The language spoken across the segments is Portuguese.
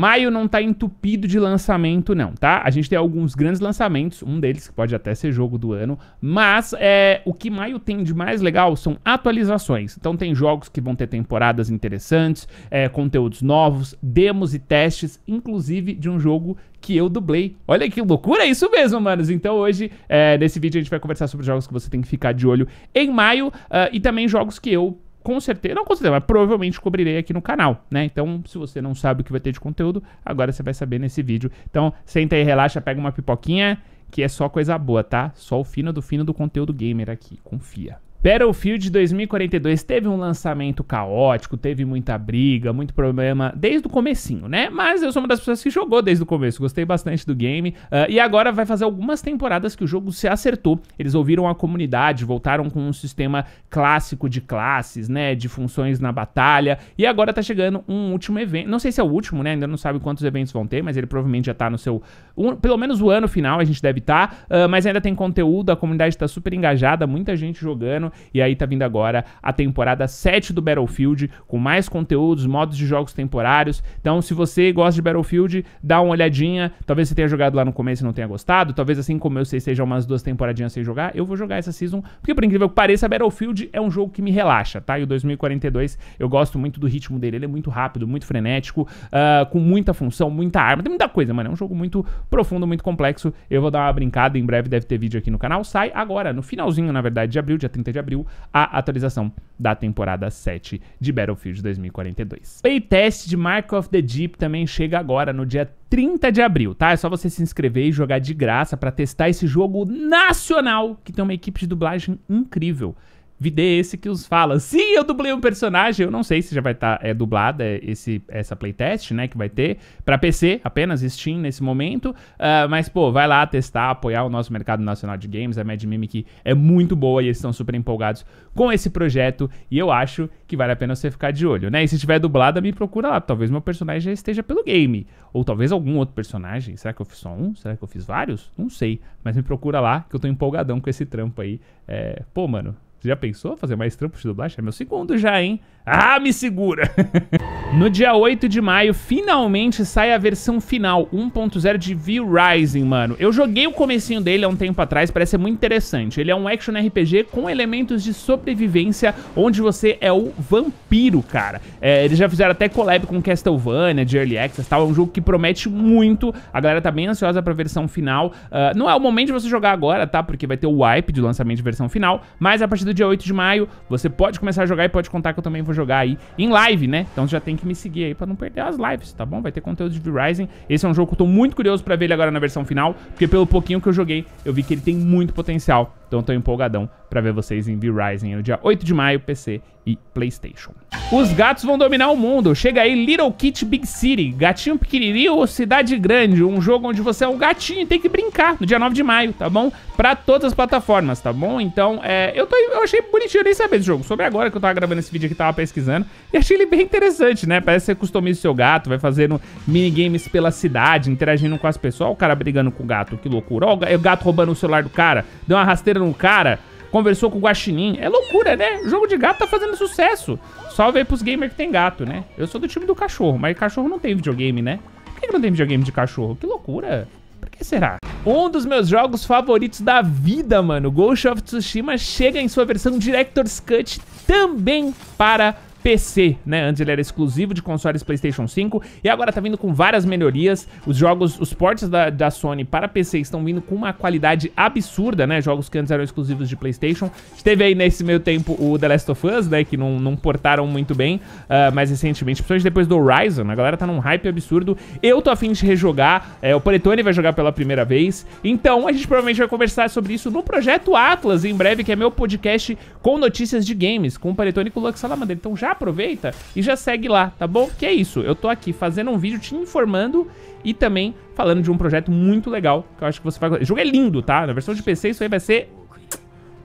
Maio não tá entupido de lançamento, não, tá? A gente tem alguns grandes lançamentos, um deles que pode até ser jogo do ano, mas é, o que maio tem de mais legal são atualizações. Então tem jogos que vão ter temporadas interessantes, é, conteúdos novos, demos e testes, inclusive de um jogo que eu dublei. Olha que loucura, é isso mesmo, manos. Então hoje, é, nesse vídeo, a gente vai conversar sobre jogos que você tem que ficar de olho em maio uh, e também jogos que eu com certeza, não com certeza, mas provavelmente cobrirei aqui no canal, né? Então, se você não sabe o que vai ter de conteúdo, agora você vai saber nesse vídeo. Então, senta aí, relaxa, pega uma pipoquinha, que é só coisa boa, tá? Só o fino do fino do conteúdo gamer aqui, confia. Battlefield 2042 teve um lançamento caótico, teve muita briga, muito problema desde o comecinho, né? Mas eu sou uma das pessoas que jogou desde o começo, gostei bastante do game. Uh, e agora vai fazer algumas temporadas que o jogo se acertou. Eles ouviram a comunidade, voltaram com um sistema clássico de classes, né? De funções na batalha. E agora tá chegando um último evento. Não sei se é o último, né? Ainda não sabe quantos eventos vão ter, mas ele provavelmente já tá no seu. Um, pelo menos o ano final a gente deve estar. Tá, uh, mas ainda tem conteúdo, a comunidade tá super engajada, muita gente jogando. E aí tá vindo agora a temporada 7 do Battlefield, com mais conteúdos, modos de jogos temporários. Então, se você gosta de Battlefield, dá uma olhadinha. Talvez você tenha jogado lá no começo e não tenha gostado. Talvez assim como eu sei, seja umas duas temporadinhas sem jogar. Eu vou jogar essa season, porque por incrível que pareça, Battlefield é um jogo que me relaxa, tá? E o 2042 eu gosto muito do ritmo dele. Ele é muito rápido, muito frenético, uh, com muita função, muita arma, tem muita coisa, mano. É um jogo muito profundo, muito complexo. Eu vou dar uma brincada. Em breve deve ter vídeo aqui no canal. Sai agora, no finalzinho, na verdade, de abril, dia 30 de abril, a atualização da temporada 7 de Battlefield 2042. Playtest de Mark of the Deep também chega agora no dia 30 de abril, tá? É só você se inscrever e jogar de graça para testar esse jogo nacional que tem uma equipe de dublagem incrível. Vidê esse que os fala. Sim, eu dublei um personagem. Eu não sei se já vai estar tá, é, dublada é, esse, essa playtest, né? Que vai ter para PC, apenas Steam nesse momento. Uh, mas, pô, vai lá testar, apoiar o nosso mercado nacional de games. A Mad Mimic é muito boa e eles estão super empolgados com esse projeto. E eu acho que vale a pena você ficar de olho, né? E se tiver dublada, me procura lá. Talvez meu personagem já esteja pelo game. Ou talvez algum outro personagem. Será que eu fiz só um? Será que eu fiz vários? Não sei. Mas me procura lá que eu tô empolgadão com esse trampo aí. É... Pô, mano, você já pensou fazer mais trampo de dublagem? É meu segundo já, hein? Ah, me segura! No dia 8 de maio, finalmente sai a versão final, 1.0 de V-Rising, mano. Eu joguei o comecinho dele há um tempo atrás, parece muito interessante. Ele é um action RPG com elementos de sobrevivência, onde você é o vampiro, cara. É, eles já fizeram até collab com Castlevania, de Early Access tal, é um jogo que promete muito. A galera tá bem ansiosa pra versão final. Uh, não é o momento de você jogar agora, tá? Porque vai ter o wipe de lançamento de versão final, mas a partir do dia 8 de maio, você pode começar a jogar e pode contar que eu também vou jogar aí em live, né? Então você já tem que que me seguir aí pra não perder as lives, tá bom? Vai ter conteúdo de V-Rising. Esse é um jogo que eu tô muito curioso pra ver ele agora na versão final, porque pelo pouquinho que eu joguei, eu vi que ele tem muito potencial então eu tô empolgadão para ver vocês em V-Rising no dia 8 de maio, PC e Playstation. Os gatos vão dominar o mundo. Chega aí Little Kit Big City, Gatinho Pequenininho ou Cidade Grande, um jogo onde você é um gatinho e tem que brincar no dia 9 de maio, tá bom? Pra todas as plataformas, tá bom? Então, é, eu, tô, eu achei bonitinho, eu nem sabia desse jogo. Soube agora que eu tava gravando esse vídeo aqui, tava pesquisando, e achei ele bem interessante, né? Parece que você customiza o seu gato, vai fazendo minigames pela cidade, interagindo com as pessoas. Olha o cara brigando com o gato, que loucura. Olha o gato roubando o celular do cara, deu uma rasteira um cara, conversou com o Guaxinim. É loucura, né? O jogo de gato tá fazendo sucesso. Salve aí pros gamers que tem gato, né? Eu sou do time do cachorro, mas cachorro não tem videogame, né? Por que não tem videogame de cachorro? Que loucura. Por que será? Um dos meus jogos favoritos da vida, mano. Ghost of Tsushima chega em sua versão Director's Cut também para PC, né? Antes ele era exclusivo de consoles PlayStation 5 e agora tá vindo com várias melhorias. Os jogos, os portes da, da Sony para PC estão vindo com uma qualidade absurda, né? Jogos que antes eram exclusivos de PlayStation. Teve aí nesse meio tempo o The Last of Us, né? Que não, não portaram muito bem uh, ah, mais recentemente, principalmente depois do Horizon. A galera tá num hype absurdo. Eu tô afim de rejogar. É, o Paletone vai jogar pela primeira vez. Então a gente provavelmente vai conversar sobre isso no projeto Atlas em breve, que é meu podcast com notícias de games, com o Panetônico Lux Salamander. Então já aproveita e já segue lá, tá bom? Que é isso, eu tô aqui fazendo um vídeo te informando e também falando de um projeto muito legal que eu acho que você vai... O jogo é lindo, tá? Na versão de PC isso aí vai ser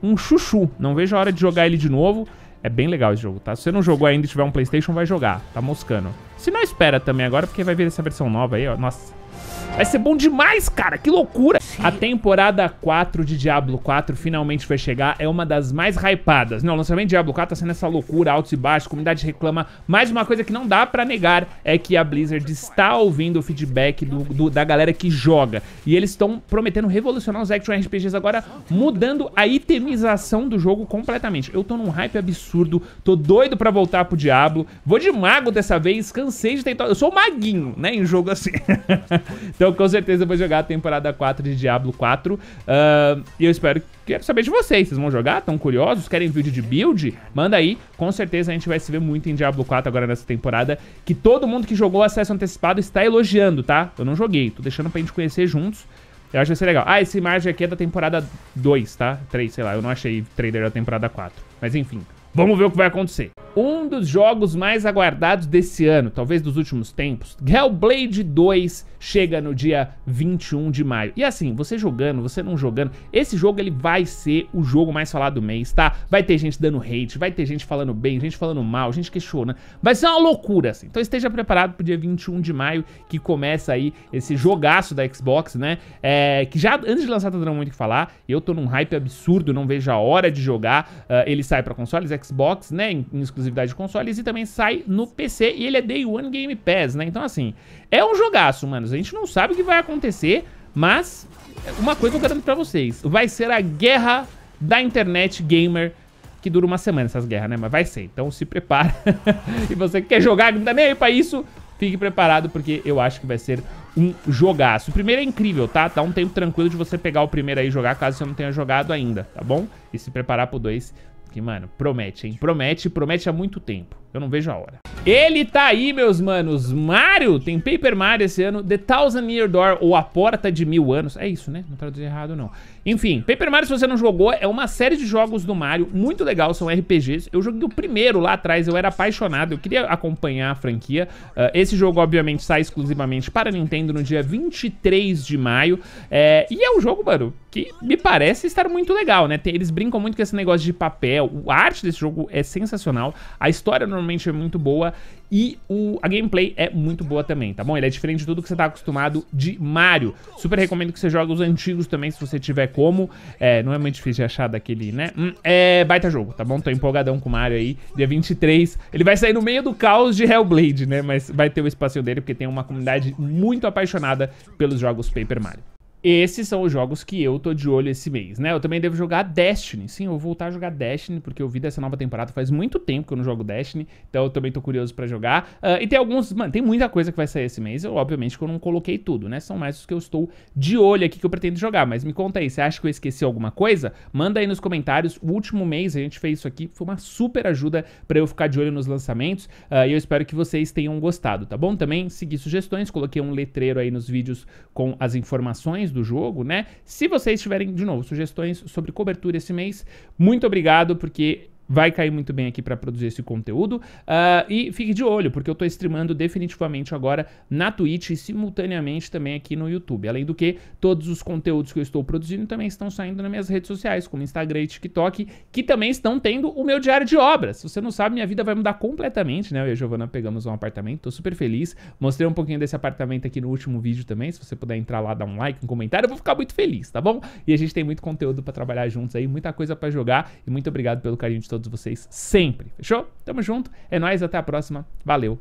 um chuchu. Não vejo a hora de jogar ele de novo. É bem legal esse jogo, tá? Se você não jogou ainda e tiver um Playstation, vai jogar. Tá moscando. Se não, espera também agora, porque vai vir essa versão nova aí, ó. Nossa. Vai ser bom demais, cara. Que loucura. A temporada 4 de Diablo 4 finalmente vai chegar, é uma das mais hypadas. Não, o lançamento de Diablo 4 tá sendo essa loucura, altos e baixos, comunidade reclama. Mas uma coisa que não dá para negar é que a Blizzard está ouvindo o feedback do, do da galera que joga. E eles estão prometendo revolucionar os action RPGs agora, mudando a itemização do jogo completamente. Eu tô num hype absurdo, tô doido para voltar pro Diablo. Vou de mago dessa vez, cansei de tentar. Eu sou maguinho, né, em jogo assim. então com certeza eu vou jogar a temporada 4 de Diablo. Diablo 4. Uh, ah, e eu espero Quero saber de vocês, vocês vão jogar? Estão curiosos? Querem vídeo de build? Manda aí, com certeza a gente vai se ver muito em Diablo 4 agora nessa temporada, que todo mundo que jogou acesso antecipado está elogiando, tá? Eu não joguei, tô deixando pra gente conhecer juntos, eu acho que vai ser legal. Ah, essa imagem aqui é da temporada 2, tá? 3, sei lá, eu não achei trailer da temporada 4, mas enfim... Vamos ver o que vai acontecer. Um dos jogos mais aguardados desse ano, talvez dos últimos tempos, Hellblade 2 chega no dia 21 de maio. E assim, você jogando, você não jogando, esse jogo ele vai ser o jogo mais falado do mês, tá? Vai ter gente dando hate, vai ter gente falando bem, gente falando mal, gente né? Vai ser uma loucura, assim. Então esteja preparado pro dia 21 de maio, que começa aí esse jogaço da Xbox, né? É, que já antes de lançar tá dando muito o que falar. Eu tô num hype absurdo, não vejo a hora de jogar. Uh, ele sai pra consoles, Xbox Xbox, né, em, em, exclusividade de consoles, e também sai no PC, e ele é Day One Game Pass, né, então assim, é um jogaço, mano, a gente não sabe o que vai acontecer, mas uma coisa eu garanto pra vocês, vai ser a guerra da internet gamer, que dura uma semana essas guerras, né, mas vai ser, então se prepara, e você que quer jogar, não tá nem aí pra isso, fique preparado, porque eu acho que vai ser um jogaço. O primeiro é incrível, tá? Dá um tempo tranquilo de você pegar o primeiro aí e jogar, caso você não tenha jogado ainda, tá bom? E se preparar pro 2, mano, promete, hein? Promete, promete há muito tempo. Eu não vejo a hora. Ele tá aí, meus manos. Mario, tem Paper Mario esse ano. The Thousand Year Door, ou A Porta de Mil Anos. É isso, né? Não traduzi errado, não. Enfim, Paper Mario, se você não jogou, é uma série de jogos do Mario. Muito legal, são RPGs. Eu joguei o primeiro lá atrás, eu era apaixonado. Eu queria acompanhar a franquia. Uh, esse jogo, obviamente, sai exclusivamente para Nintendo no dia 23 de maio. É, e é um jogo, mano, que me parece estar muito legal, né? Tem, eles brincam muito com esse negócio de papel. A arte desse jogo é sensacional. A história normalmente é muito boa. E o, a gameplay é muito boa também, tá bom? Ele é diferente de tudo que você tá acostumado de Mario. Super recomendo que você jogue os antigos também, se você tiver como. É, não é muito difícil de achar daquele, né? Hum, é baita jogo, tá bom? Tô empolgadão com o Mario aí. Dia 23. Ele vai sair no meio do caos de Hellblade, né? Mas vai ter o espacinho dele, porque tem uma comunidade muito apaixonada pelos jogos Paper Mario. Esses são os jogos que eu tô de olho esse mês, né? Eu também devo jogar Destiny. Sim, eu vou voltar a jogar Destiny, porque eu vi dessa nova temporada faz muito tempo que eu não jogo Destiny, então eu também tô curioso pra jogar. Uh, e tem alguns, mano, tem muita coisa que vai sair esse mês, eu, obviamente que eu não coloquei tudo, né? São mais os que eu estou de olho aqui que eu pretendo jogar, mas me conta aí, você acha que eu esqueci alguma coisa? Manda aí nos comentários. O último mês a gente fez isso aqui, foi uma super ajuda pra eu ficar de olho nos lançamentos, uh, e eu espero que vocês tenham gostado, tá bom? Também segui sugestões, coloquei um letreiro aí nos vídeos com as informações do jogo, né? Se vocês tiverem, de novo, sugestões sobre cobertura esse mês, muito obrigado, porque vai cair muito bem aqui para produzir esse conteúdo. Uh, e fique de olho, porque eu estou streamando definitivamente agora na Twitch e simultaneamente também aqui no YouTube. Além do que, todos os conteúdos que eu estou produzindo também estão saindo nas minhas redes sociais, como Instagram e TikTok, que também estão tendo o meu diário de obras. Se você não sabe, minha vida vai mudar completamente, né? Eu e a Giovana pegamos um apartamento, estou super feliz. Mostrei um pouquinho desse apartamento aqui no último vídeo também. Se você puder entrar lá, dar um like, um comentário, eu vou ficar muito feliz, tá bom? E a gente tem muito conteúdo para trabalhar juntos aí, muita coisa para jogar. E muito obrigado pelo carinho de todos todos vocês sempre. Fechou? Tamo junto, é nóis, até a próxima. Valeu!